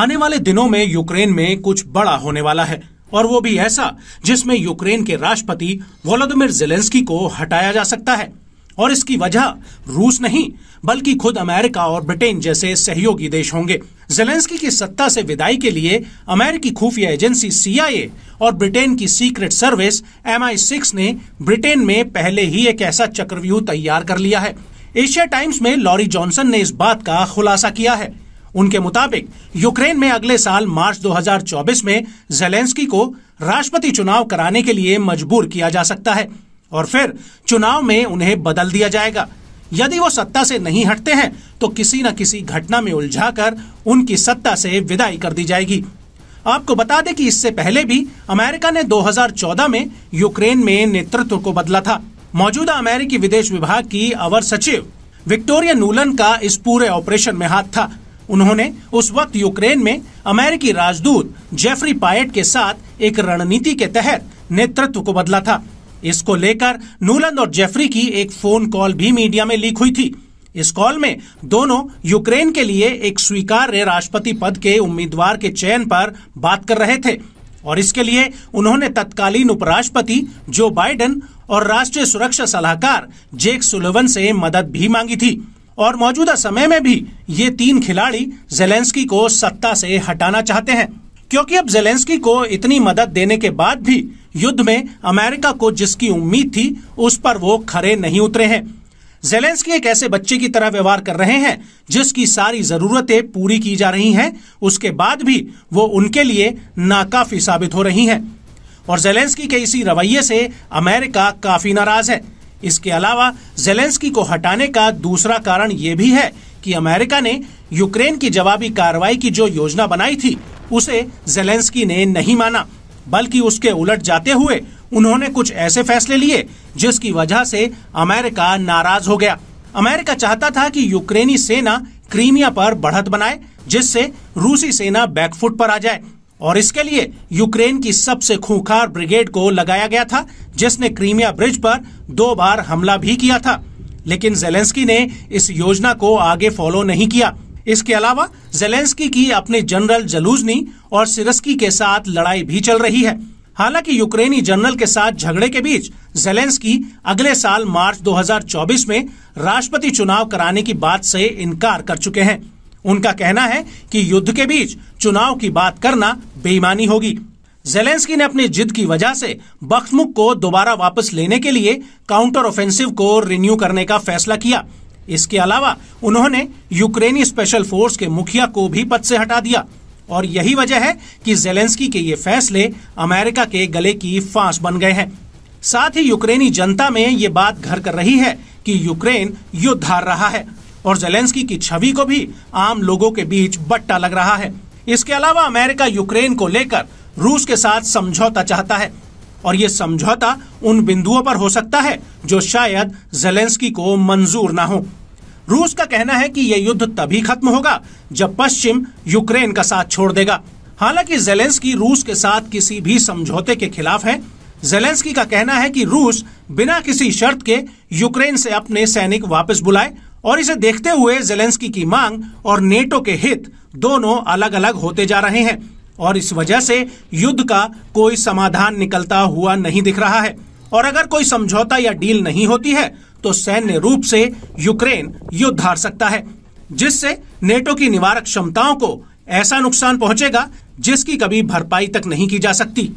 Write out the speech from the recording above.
आने वाले दिनों में यूक्रेन में कुछ बड़ा होने वाला है और वो भी ऐसा जिसमें यूक्रेन के राष्ट्रपति वोलोदिमिर जेलेंस्की को हटाया जा सकता है और इसकी वजह रूस नहीं बल्कि खुद अमेरिका और ब्रिटेन जैसे सहयोगी देश होंगे जेलेंस्की की सत्ता से विदाई के लिए अमेरिकी खुफिया एजेंसी सीआईए और ब्रिटेन की सीक्रेट सर्विस एम ने ब्रिटेन में पहले ही एक ऐसा चक्रव्यूह तैयार कर लिया है एशिया टाइम्स में लॉरी जॉनसन ने इस बात का खुलासा किया है उनके मुताबिक यूक्रेन में अगले साल मार्च 2024 में जेलेंस्की को राष्ट्रपति चुनाव कराने के लिए मजबूर किया जा सकता है और फिर चुनाव में उन्हें बदल दिया जाएगा यदि वो सत्ता से नहीं हटते हैं तो किसी न किसी घटना में उलझाकर उनकी सत्ता से विदाई कर दी जाएगी आपको बता दें कि इससे पहले भी अमेरिका ने 2014 में यूक्रेन में नेतृत्व को बदला था मौजूदा अमेरिकी विदेश विभाग की अवर सचिव विक्टोरिया नूलन का इस पूरे ऑपरेशन में हाथ था उन्होंने उस वक्त यूक्रेन में अमेरिकी राजदूत जेफरी पायट के साथ एक रणनीति के तहत नेतृत्व को बदला था इसको लेकर नूलन और जेफरी की एक फोन कॉल भी मीडिया में लीक हुई थी इस कॉल में दोनों यूक्रेन के लिए एक स्वीकार्य राष्ट्रपति पद के उम्मीदवार के चयन पर बात कर रहे थे और इसके लिए उन्होंने तत्कालीन उपराष्ट्रपति जो बाइडेन और राष्ट्रीय सुरक्षा सलाहकार जेक सुलोवन से मदद भी मांगी थी और मौजूदा समय में भी ये तीन खिलाड़ी जेलेंस्की को सत्ता से हटाना चाहते हैं क्योंकि अब जेलेंस्की को इतनी मदद देने के बाद भी युद्ध में अमेरिका को जिसकी उम्मीद थी उस पर वो खरे नहीं उतरे हैं जेलेंस्की एक ऐसे बच्चे की तरह व्यवहार कर रहे हैं जिसकी सारी जरूरतें पूरी की जा रही हैं उसके बाद भी वो उनके लिए नाकाफी साबित हो रही हैं और जेलेंस्की के इसी रवैये से अमेरिका काफी नाराज है इसके अलावा जेलेंस्की को हटाने का दूसरा कारण ये भी है कि अमेरिका ने यूक्रेन की जवाबी कार्रवाई की जो योजना बनाई थी उसे जेलेंस्की ने नहीं माना बल्कि उसके उलट जाते हुए उन्होंने कुछ ऐसे फैसले लिए जिसकी वजह से अमेरिका नाराज हो गया अमेरिका चाहता था कि यूक्रेनी सेना क्रीमिया पर बढ़त बनाए जिससे रूसी सेना बैकफुट पर आ जाए और इसके लिए यूक्रेन की सबसे खूंखार ब्रिगेड को लगाया गया था जिसने क्रीमिया ब्रिज पर दो बार हमला भी किया था लेकिन जेलेंस्की ने इस योजना को आगे फॉलो नहीं किया इसके अलावा जेलेंस्की की अपने जनरल जलूजनी और सिरस्की के साथ लड़ाई भी चल रही है हालांकि यूक्रेनी जनरल के साथ झगड़े के बीच जेलेंस्की अगले साल मार्च 2024 में राष्ट्रपति चुनाव कराने की बात से इनकार कर चुके हैं उनका कहना है कि युद्ध के बीच चुनाव की बात करना बेईमानी होगी जेलेंस्की ने अपनी जिद की वजह से बख्तमुक को दोबारा वापस लेने के लिए काउंटर ऑफेंसिव को रिन्यू करने का फैसला किया इसके अलावा उन्होंने यूक्रेनी स्पेशल फोर्स के मुखिया को भी पद से हटा दिया और यही वजह है कि जेलेंस्की के ये फैसले अमेरिका के गले की फांस बन गए हैं साथ ही यूक्रेनी जनता में ये बात घर कर रही है कि यूक्रेन युद्ध हार रहा है और जेलेंस्की की छवि को भी आम लोगों के बीच बट्टा लग रहा है इसके अलावा अमेरिका यूक्रेन को लेकर रूस के साथ समझौता चाहता है और ये समझौता उन बिंदुओं पर हो सकता है जो शायद जेलेंस्की को मंजूर ना हो रूस का कहना है कि यह युद्ध तभी खत्म होगा जब पश्चिम यूक्रेन का साथ छोड़ देगा हालांकि जेलेंस्की रूस के साथ किसी भी समझौते के खिलाफ है जेलेंस्की का कहना है कि रूस बिना किसी शर्त के यूक्रेन से अपने सैनिक वापस बुलाए और इसे देखते हुए जेलेंस्की की मांग और नेटो के हित दोनों अलग अलग होते जा रहे हैं और इस वजह से युद्ध का कोई समाधान निकलता हुआ नहीं दिख रहा है और अगर कोई समझौता या डील नहीं होती है तो सैन्य रूप से यूक्रेन युद्ध हार सकता है जिससे नेटो की निवारक क्षमताओं को ऐसा नुकसान पहुंचेगा जिसकी कभी भरपाई तक नहीं की जा सकती